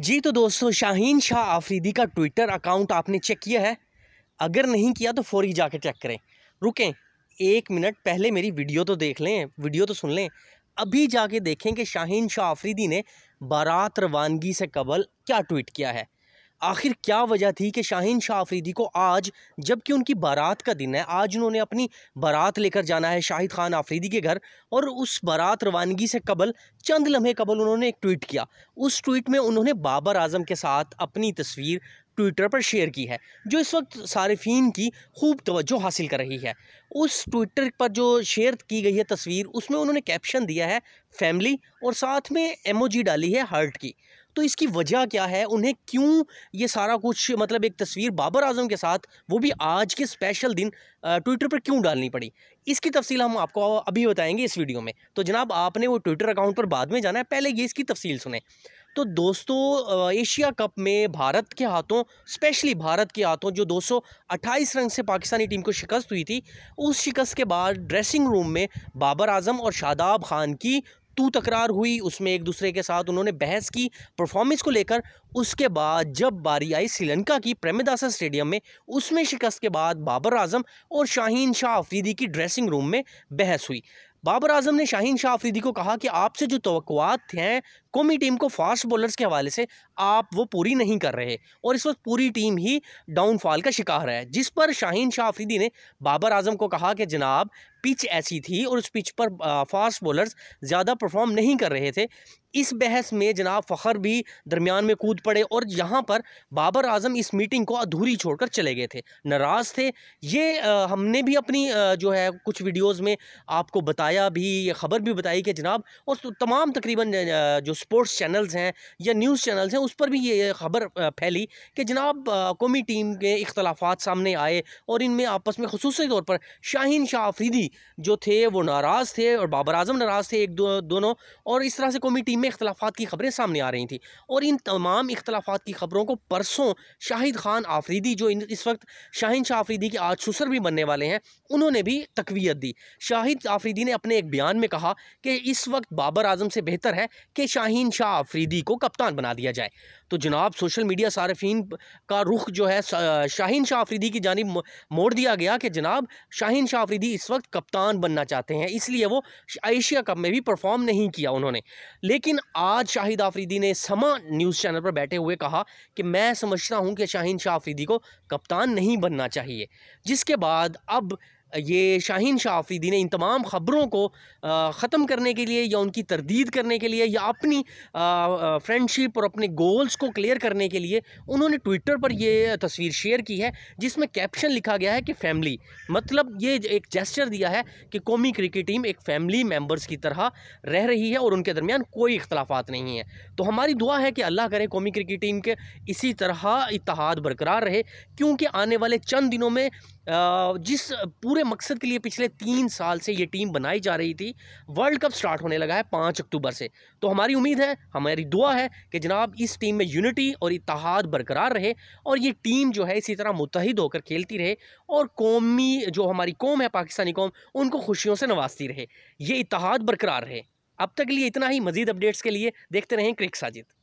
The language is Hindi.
जी तो दोस्तों शाहीन शाह आफरीदी का ट्विटर अकाउंट आपने चेक किया है अगर नहीं किया तो फौरी जाके चेक करें रुकें एक मिनट पहले मेरी वीडियो तो देख लें वीडियो तो सुन लें अभी जाके देखें कि शाहीन शाह आफरीदी ने बारात रवानगी से कबल क्या ट्वीट किया है आखिर क्या वजह थी कि शाहीन शाह आफरीदी को आज जबकि उनकी बारात का दिन है आज उन्होंने अपनी बारात लेकर जाना है शाहिद खान आफरीदी के घर और उस बारात रवानगी से कबल चंद लम्हे कबल उन्होंने एक ट्वीट किया उस ट्वीट में उन्होंने बाबर आजम के साथ अपनी तस्वीर ट्विटर पर शेयर की है जो इस वक्त सार्फिन की खूब तवज्जो हासिल कर रही है उस ट्विटर पर जो शेयर की गई है तस्वीर उसमें उन्होंने कैप्शन दिया है फैमिली और साथ में एमओजी डाली है हार्ट की तो इसकी वजह क्या है उन्हें क्यों ये सारा कुछ मतलब एक तस्वीर बाबर आजम के साथ वो भी आज के स्पेशल दिन ट्विटर पर क्यों डालनी पड़ी इसकी तफसील हम आपको अभी बताएंगे इस वीडियो में तो जनाब आपने वो ट्विटर अकाउंट पर बाद में जाना है पहले ये इसकी तफसील सुने तो दोस्तों एशिया कप में भारत के हाथों स्पेशली भारत के हाथों जो 228 रन से पाकिस्तानी टीम को शिकस्त हुई थी उस शिकस्त के बाद ड्रेसिंग रूम में बाबर आजम और शादाब खान की तू तकरार हुई उसमें एक दूसरे के साथ उन्होंने बहस की परफॉर्मेंस को लेकर उसके बाद जब बारी आई श्रीलंका की प्रेमदासा स्टेडियम में उसमें शिकस्त के बाद बाबर आजम और शाहीन शाह अफरीदी की ड्रेसिंग रूम में बहस हुई बाबर आजम ने शाहीन शाह आफरीदी को कहा कि आपसे जो तोक़ात हैं कौमी टीम को फास्ट बॉलर्स के हवाले से आप वो पूरी नहीं कर रहे और इस वक्त पूरी टीम ही डाउनफॉल का शिकार है जिस पर शाहीन शाह आफरीदी ने बाबर आजम को कहा कि जनाब पिच ऐसी थी और उस पिच पर फास्ट बॉलर्स ज़्यादा परफॉर्म नहीं कर रहे थे इस बहस में जनाब फ़खर भी दरमियान में कूद पड़े और यहाँ पर बाबर आजम इस मीटिंग को अधूरी छोड़कर चले गए थे नाराज़ थे ये आ, हमने भी अपनी आ, जो है कुछ वीडियोस में आपको बताया भी ये ख़बर भी बताई कि जनाब और तो तमाम तकरीबन जो स्पोर्ट्स चैनल्स हैं या न्यूज़ चैनल्स हैं उस पर भी ये खबर फैली कि जनाब कौमी टीम के इख्तलाफात सामने आए और इनमें आपस में खसूस तौर पर शाहीन शाह आफरीदी जो थे वो नाराज़ थे और बाबर आजम नाराज़ थे एक दो दोनों और इस तरह से कौमी टीम में इख्तलाफात की खबरें सामने आ रही थी और इन तमाम इख्तलाफात की खबरों को परसों शाहिद खान आफरीदी जो इस वक्त शाहिन शाह आफरीदी के आज सुसर भी बनने वाले हैं उन्होंने भी तकवीत दी शाहिद आफरीदी ने अपने एक बयान में कहा कि इस वक्त बाबर आजम से बेहतर है कि शाहिन शाह आफरीदी को कप्तान बना दिया जाए तो जनाब सोशल मीडिया सार्फिन का रुख जो है शाहीन शाह आफरीदी की जानब मोड़ दिया गया कि जनाब शाहीन शाह आफरीदी इस वक्त कप्तान बनना चाहते हैं इसलिए वो एशिया कप में भी परफॉर्म नहीं किया उन्होंने लेकिन आज शाहिद आफरीदी ने समा न्यूज़ चैनल पर बैठे हुए कहा कि मैं समझता हूँ कि शाहीन शाह आफरीदी को कप्तान नहीं बनना चाहिए जिसके बाद अब ये शाहीन शाह आफरीदी ने इन तमाम ख़बरों को ख़त्म करने के लिए या उनकी तरदीद करने के लिए या अपनी फ्रेंडशिप और अपने गोल्स को क्लियर करने के लिए उन्होंने ट्विटर पर यह तस्वीर शेयर की है जिसमें कैप्शन लिखा गया है कि फैमिली मतलब ये एक जेस्चर दिया है कि कौमी क्रिकेट टीम एक फैमिली मेम्बर्स की तरह रह रही है और उनके दरमियान कोई इख्तलाफात नहीं है तो हमारी दुआ है कि अल्लाह करे कौमी क्रिकेट टीम के इसी तरह इतहाद बरकरार रहे क्योंकि आने वाले चंद दिनों में जिस पूरे मकसद के लिए पिछले तीन साल से ये टीम बनाई जा रही थी वर्ल्ड कप स्टार्ट होने लगा है पाँच अक्टूबर से तो हमारी उम्मीद है हमारी दुआ है कि जनाब इस टीम में यूनिटी और इतिहाद बरकरार रहे और ये टीम जो है इसी तरह मुतहद होकर खेलती रहे और कौमी जो हमारी कौम है पाकिस्तानी कौम उनको खुशियों से नवाजती रहे ये इतिहाद बरकरार रहे अब तक लिए इतना ही मजीद अपडेट्स के लिए देखते रहें क्रिक साजिद